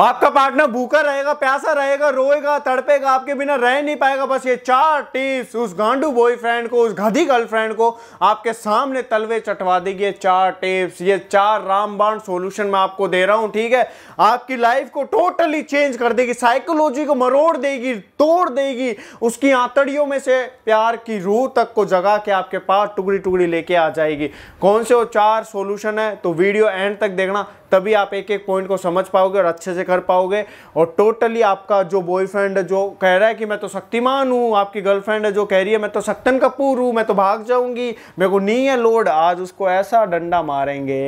आपका पार्टनर भूखा रहेगा प्यासा रहेगा रोएगा तड़पेगा आपके बिना रह नहीं पाएगा बस ये चार टिप्स उस गांडू बॉयफ्रेंड को उस गधी गर्लफ्रेंड को आपके सामने तलवे चटवा देगी ये चार टिप्स ये चार रामबाण सोल्यूशन मैं आपको दे रहा हूँ ठीक है आपकी लाइफ को टोटली चेंज कर देगी साइकोलॉजी को मरोड़ देगी तोड़ देगी उसकी आंतड़ियों में से प्यार की रूह तक को जगा के आपके पास टुकड़ी टुकड़ी लेके आ जाएगी कौन से वो चार सोल्यूशन है तो वीडियो एंड तक देखना तभी आप एक एक पॉइंट को समझ पाओगे और अच्छे से कर पाओगे और टोटली आपका जो बॉयफ्रेंड जो कह रहा है कि मैं तो शक्तिमान हूँ आपकी गर्लफ्रेंड जो कह रही है मैं तो शक्तन कपूर हूँ मैं तो भाग जाऊँगी मेरे को नहीं है लोड आज उसको ऐसा डंडा मारेंगे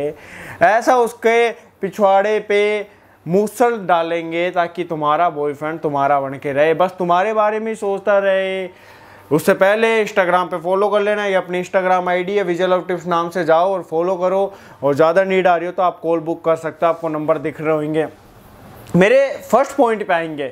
ऐसा उसके पिछवाड़े पे मूसल डालेंगे ताकि तुम्हारा बॉयफ्रेंड तुम्हारा बन के रहे बस तुम्हारे बारे में सोचता रहे उससे पहले इंस्टाग्राम पे फॉलो कर लेना ये अपनी इंस्टाग्राम आईडी है विजल ऑफ टिप्स नाम से जाओ और फॉलो करो और ज़्यादा नीड आ रही हो तो आप कॉल बुक कर सकते हो आपको नंबर दिख रहे होंगे मेरे फर्स्ट पॉइंट पे आएंगे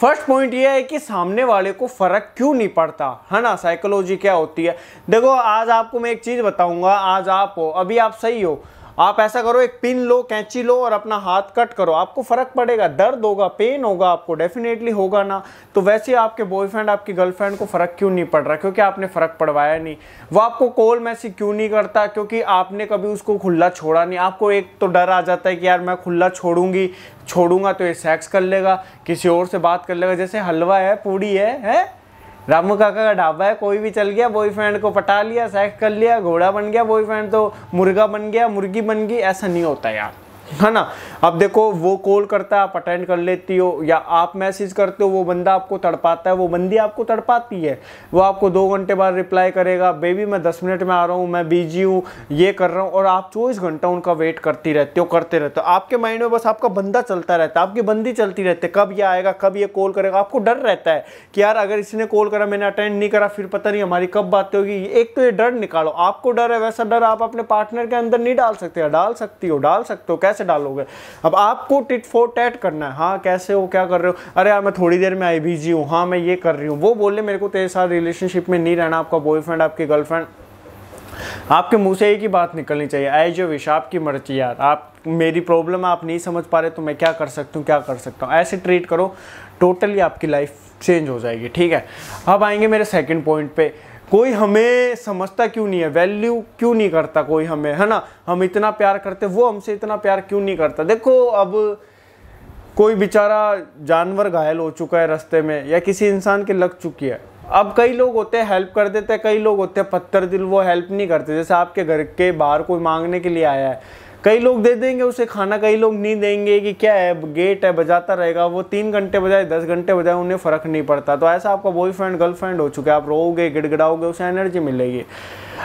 फर्स्ट पॉइंट ये है कि सामने वाले को फ़र्क क्यों नहीं पड़ता है ना साइकोलॉजी क्या होती है देखो आज आपको मैं एक चीज़ बताऊंगा आज आप हो अभी आप सही हो आप ऐसा करो एक पिन लो कैंची लो और अपना हाथ कट करो आपको फ़र्क पड़ेगा दर्द होगा पेन होगा आपको डेफिनेटली होगा ना तो वैसे आपके बॉयफ्रेंड आपकी गर्लफ्रेंड को फ़र्क क्यों नहीं पड़ रहा क्योंकि आपने फ़र्क पड़वाया नहीं वो आपको कॉल मैसेज क्यों नहीं करता क्योंकि आपने कभी उसको खुला छोड़ा नहीं आपको एक तो डर आ जाता है कि यार मैं खुला छोड़ूंगी छोड़ूंगा तो ये सेक्स कर लेगा किसी और से बात कर लेगा जैसे हलवा है पूड़ी है है रामू काका का ढाबा है कोई भी चल गया बॉयफ्रेंड को पटा लिया सेक्स कर लिया घोड़ा बन गया बॉयफ्रेंड तो मुर्गा बन गया मुर्गी बन गई ऐसा नहीं होता यार है ना अब देखो वो कॉल करता है आप अटेंड कर लेती हो या आप मैसेज करते हो वो बंदा आपको तड़पाता है वो बंदी आपको तड़पाती है वो आपको दो घंटे बाद रिप्लाई करेगा बेबी मैं दस मिनट में आ रहा हूँ मैं बिजी हूँ ये कर रहा हूँ और आप चौबीस घंटा उनका वेट करती रहते हो करते रहते हो आपके माइंड में बस आपका बंदा चलता रहता है आपकी बंदी चलती रहती है कब ये आएगा कब ये कॉल करेगा आपको डर रहता है कि यार अगर इसने कॉल करा मैंने अटेंड नहीं करा फिर पता नहीं हमारी कब बातें होगी एक तो ये डर निकालो आपको डर है वैसा डर आप अपने पार्टनर के अंदर नहीं डाल सकते डाल सकती हो डाल सकते हो कैसे कैसे डालोगे अब आपको टिट फोर टैट करना है हाँ कैसे हो क्या कर रहे हो अरे यार मैं थोड़ी देर में आई भी जी हूँ हाँ मैं ये कर रही हूँ वो बोले मेरे को तेरे साथ रिलेशनशिप में नहीं रहना आपका बॉयफ्रेंड आपकी गर्लफ्रेंड आपके मुंह से एक ही बात निकलनी चाहिए आए जो विश आपकी मर्जी यार आप मेरी प्रॉब्लम आप नहीं समझ पा रहे तो मैं क्या कर सकता हूँ क्या कर सकता हूँ ऐसे ट्रीट करो टोटली आपकी लाइफ चेंज हो जाएगी ठीक है अब आएंगे मेरे सेकंड पॉइंट पे कोई हमें समझता क्यों नहीं है वैल्यू क्यों नहीं करता कोई हमें है ना हम इतना प्यार करते वो हमसे इतना प्यार क्यों नहीं करता देखो अब कोई बेचारा जानवर घायल हो चुका है रास्ते में या किसी इंसान के लग चुकी है अब कई लोग होते हैं हेल्प कर देते हैं कई लोग होते हैं पत्थर दिल वो हेल्प नहीं करते जैसे आपके घर के बाहर कोई मांगने के लिए आया है कई लोग दे देंगे उसे खाना कई लोग नहीं देंगे कि क्या है गेट है बजाता रहेगा वो तीन घंटे बजाए दस घंटे बजाए उन्हें फ़र्क नहीं पड़ता तो ऐसा आपका बॉयफ्रेंड गर्लफ्रेंड हो चुका है आप रोओगे गिड़गिड़ाओगे उसे एनर्जी मिलेगी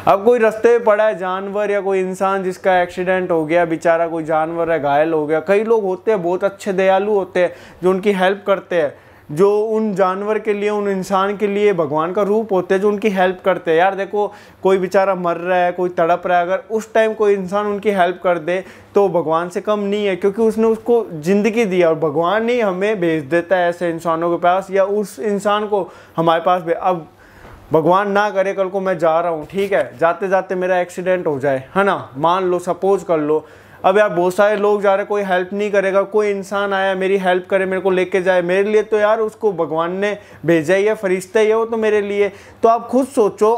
अब कोई रास्ते पे पड़ा है जानवर या कोई इंसान जिसका एक्सीडेंट हो गया बेचारा कोई जानवर है घायल हो गया कई लोग होते हैं बहुत अच्छे दयालु होते हैं जो उनकी हेल्प करते हैं जो उन जानवर के लिए उन इंसान के लिए भगवान का रूप होते हैं जो उनकी हेल्प करते हैं यार देखो कोई बेचारा मर रहा है कोई तड़प रहा है अगर उस टाइम कोई इंसान उनकी हेल्प कर दे तो भगवान से कम नहीं है क्योंकि उसने उसको ज़िंदगी दी और भगवान ही हमें भेज देता है ऐसे इंसानों के पास या उस इंसान को हमारे पास अब भगवान ना करे कल को मैं जा रहा हूँ ठीक है जाते जाते मेरा एक्सीडेंट हो जाए है ना मान लो सपोज कर लो अब यार बहुत सारे लोग जा रहे हैं कोई हेल्प नहीं करेगा कोई इंसान आया मेरी हेल्प करे मेरे को लेके जाए मेरे लिए तो यार उसको भगवान ने भेजा ही है फरिश्ता ही है वो तो मेरे लिए तो आप खुद सोचो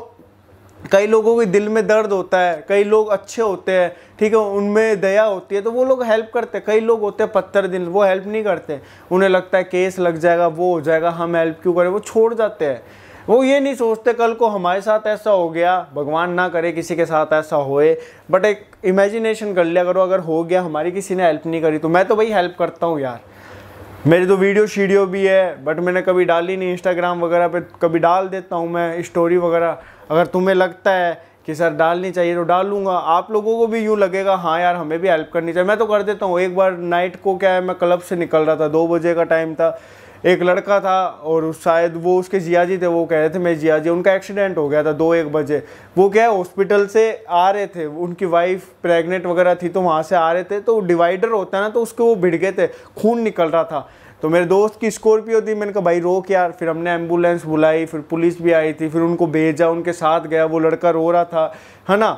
कई लोगों के दिल में दर्द होता है कई लोग अच्छे होते हैं ठीक है उनमें दया होती है तो वो लोग हेल्प करते हैं कई लोग होते हैं पत्थर दिल वो हेल्प नहीं करते उन्हें लगता है केस लग जाएगा वो हो जाएगा हम हेल्प क्यों करें वो छोड़ जाते हैं वो ये नहीं सोचते कल को हमारे साथ ऐसा हो गया भगवान ना करे किसी के साथ ऐसा होए बट एक इमेजिनेशन कर लिया करो अगर हो गया हमारी किसी ने हेल्प नहीं करी तो मैं तो भाई हेल्प करता हूँ यार मेरी तो वीडियो शीडियो भी है बट मैंने कभी डाली नहीं इंस्टाग्राम वगैरह पे कभी डाल देता हूँ मैं स्टोरी वगैरह अगर तुम्हें लगता है कि सर डालनी चाहिए तो डालूंगा आप लोगों को भी यूँ लगेगा हाँ यार हमें भी हेल्प करनी चाहिए मैं तो कर देता हूँ एक बार नाइट को क्या है मैं क्लब से निकल रहा था दो बजे का टाइम था एक लड़का था और शायद वो उसके जिया जी थे वो कह रहे थे मेरे जिया जी उनका एक्सीडेंट हो गया था दो एक बजे वो क्या है हॉस्पिटल से आ रहे थे उनकी वाइफ प्रेग्नेंट वगैरह थी तो वहाँ से आ रहे थे तो डिवाइडर होता है ना तो उसके वो भिड़ गए थे खून निकल रहा था तो मेरे दोस्त की स्कॉर्पियो थी मैंने कहा भाई रो यार फिर हमने एम्बुलेंस बुलाई फिर पुलिस भी आई थी फिर उनको भेजा उनके साथ गया वो लड़का रो रहा था है ना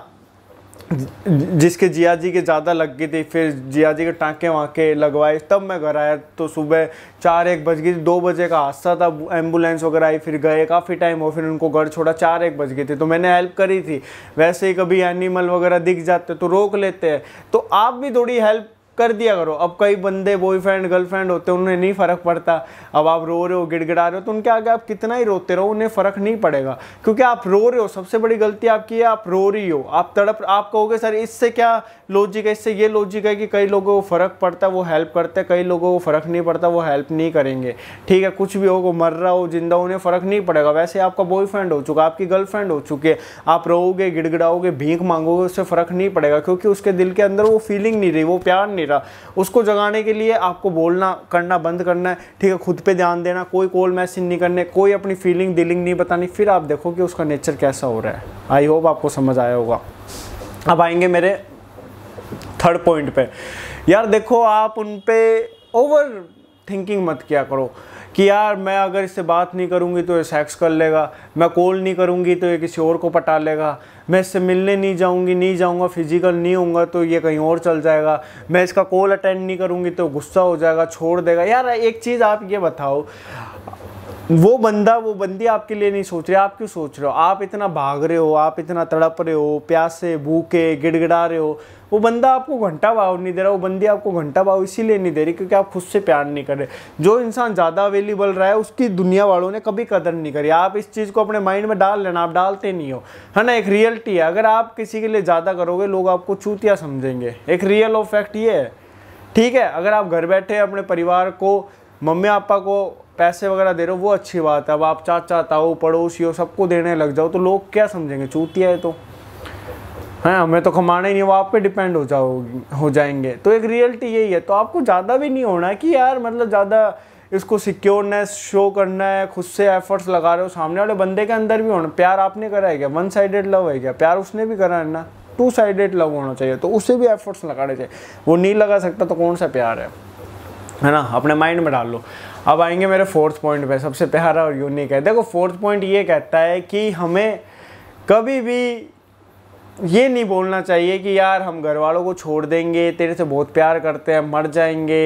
जिसके जिया जी के ज़्यादा लग गई थी फिर जिया जी के टाँके वाँके लगवाए तब मैं घर आया तो सुबह चार एक बज गई दो बजे का हादसा था एम्बुलेंस वगैरह आई फिर गए काफ़ी टाइम हो फिर उनको घर छोड़ा चार एक बज गई थी तो मैंने हेल्प करी थी वैसे ही कभी एनिमल वगैरह दिख जाते तो रोक लेते हैं तो आप भी थोड़ी हेल्प कर दिया करो अब कई बंदे बॉयफ्रेंड गर्लफ्रेंड होते हैं उन्हें नहीं फ़र्क पड़ता अब आप रो रहे हो गिड़गिड़ा रहे हो तो उनके आगे आप कितना ही रोते रहो उन्हें फ़र्क नहीं पड़ेगा क्योंकि आप रो रहे हो सबसे बड़ी गलती आपकी है आप रो रही हो आप तड़प आप कहोगे सर इससे क्या लॉजिक है इससे ये लॉजिक है कि कई लोगों को फ़र्क पड़ता है वो हेल्प करते हैं कई लोगों को फ़र्क नहीं पड़ता वो हेल्प नहीं करेंगे ठीक है कुछ भी हो वो मर रहा हो जिंदा उन्हें फ़र्क नहीं पड़ेगा वैसे आपका बॉयफ्रेंड हो चुका आपकी गर्लफ्रेंड हो चुकी है आप रोओगे गिड़गिड़ाओगे भीख मांगोगे उससे फ़र्क नहीं पड़ेगा क्योंकि उसके दिल के अंदर वो फीलिंग नहीं रही वो प्यार नहीं नहीं रहा उसको जगाने के लिए आपको बोलना करना बंद करना है ठीक है खुद पे ध्यान देना कोई कॉल मैसेज नहीं करने कोई अपनी फीलिंग डीलिंग नहीं बतानी फिर आप देखो कि उसका नेचर कैसा हो रहा है आई होप आपको समझ आया होगा अब आएंगे मेरे थर्ड पॉइंट पे यार देखो आप उन पर ओवर थिंकिंग मत किया करो कि यार मैं अगर इससे बात नहीं करूँगी तो ये सेक्स कर लेगा मैं कॉल नहीं करूँगी तो ये किसी और को पटा लेगा मैं इससे मिलने नहीं जाऊँगी नहीं जाऊँगा फिजिकल नहीं होऊंगा तो ये कहीं और चल जाएगा मैं इसका कॉल अटेंड नहीं करूँगी तो गुस्सा हो जाएगा छोड़ देगा यार एक चीज़ आप ये बताओ वो बंदा वो बंदी आपके लिए नहीं सोच रही आप क्यों सोच रहे हो आप इतना भाग रहे हो आप इतना तड़प रहे हो प्यासे भूखे गिड़गिड़ा रहे हो वो बंदा आपको घंटा भाव नहीं दे रहा वो बंदी आपको घंटा भाव इसीलिए नहीं दे रही क्योंकि आप खुद से प्यार नहीं कर रहे जो इंसान ज़्यादा अवेलेबल रहा है उसकी दुनिया वालों ने कभी कदर नहीं करी आप इस चीज़ को अपने माइंड में डाल लेना आप डालते नहीं हो है ना एक रियलिटी है अगर आप किसी के लिए ज़्यादा करोगे लोग आपको चूतिया समझेंगे एक रियल ऑफ फैक्ट ये है ठीक है अगर आप घर बैठे अपने परिवार को मम्मी पापा को पैसे वगैरह दे रहे हो वो अच्छी बात है अब आप चाचा ताओ पड़ोसी हो सबको देने लग जाओ तो लोग क्या समझेंगे चूतिया है तो हैं हमें तो कमाना ही नहीं वो आप पे डिपेंड हो जाओ हो जाएंगे तो एक रियलिटी यही है तो आपको ज़्यादा भी नहीं होना कि यार मतलब ज़्यादा इसको सिक्योरनेस शो करना है खुद से एफर्ट्स लगा रहे हो सामने वाले बंदे के अंदर भी होना प्यार आपने करा है क्या वन साइडेड लव है क्या प्यार उसने भी करा है ना टू साइडेड लव होना चाहिए तो उसे भी एफर्ट्स लगाने चाहिए वो नहीं लगा सकता तो कौन सा प्यार है है ना अपने माइंड में डाल लो अब आएंगे मेरे फोर्थ पॉइंट पे सबसे प्यारा और यूनिक है देखो फोर्थ पॉइंट ये कहता है कि हमें कभी भी ये नहीं बोलना चाहिए कि यार हम घर वालों को छोड़ देंगे तेरे से बहुत प्यार करते हैं मर जाएंगे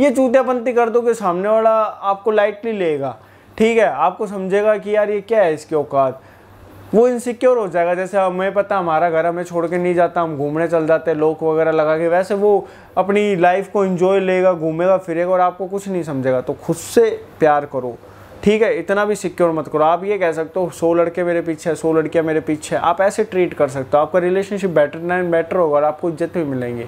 ये चूतियापंती कर दो कि सामने वाला आपको लाइटली लेगा ठीक है आपको समझेगा कि यार ये क्या है इसके औकात वो इनसिक्योर हो जाएगा जैसे हमें पता हमारा घर हमें छोड़ के नहीं जाता हम घूमने चल जाते लोक वगैरह लगा के वैसे वो अपनी लाइफ को इन्जॉय लेगा घूमेगा फिरेगा और आपको कुछ नहीं समझेगा तो खुद से प्यार करो ठीक है इतना भी सिक्योर मत करो आप ये कह सकते हो सौ लड़के मेरे पीछे है सौ लड़कियाँ मेरे पीछे आप ऐसे ट्रीट कर सकते हो आपका रिलेशनशिप बेटर एंड बेटर होगा और आपको इज्जत भी मिलेंगी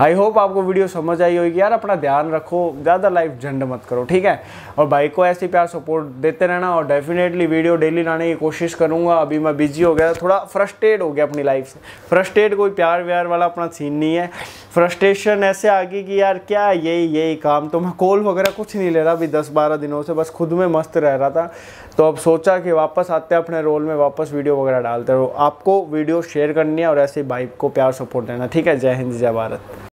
आई होप आपको वीडियो समझ आई होगी यार अपना ध्यान रखो ज़्यादा लाइफ झंड मत करो ठीक है और बाइक को ऐसे प्यार सपोर्ट देते रहना और डेफिनेटली वीडियो डेली लाने की कोशिश करूँगा अभी मैं बिजी हो गया थोड़ा फ्रस्ट्रेट हो गया अपनी लाइफ से फ्रस्ट्रेट कोई प्यार व्यार वाला अपना सीन नहीं है फ्रस्ट्रेशन ऐसे आ गई कि यार क्या यही यही काम तो मैं कॉल वगैरह कुछ नहीं ले रहा अभी दस बारह दिनों से बस खुद में मस्त रह रहा था तो अब सोचा कि वापस आते हैं अपने रोल में वापस वीडियो वगैरह डालते रहो आपको वीडियो शेयर करनी है और ऐसे बाइक को प्यार सपोर्ट देना ठीक है जय हिंद जय भारत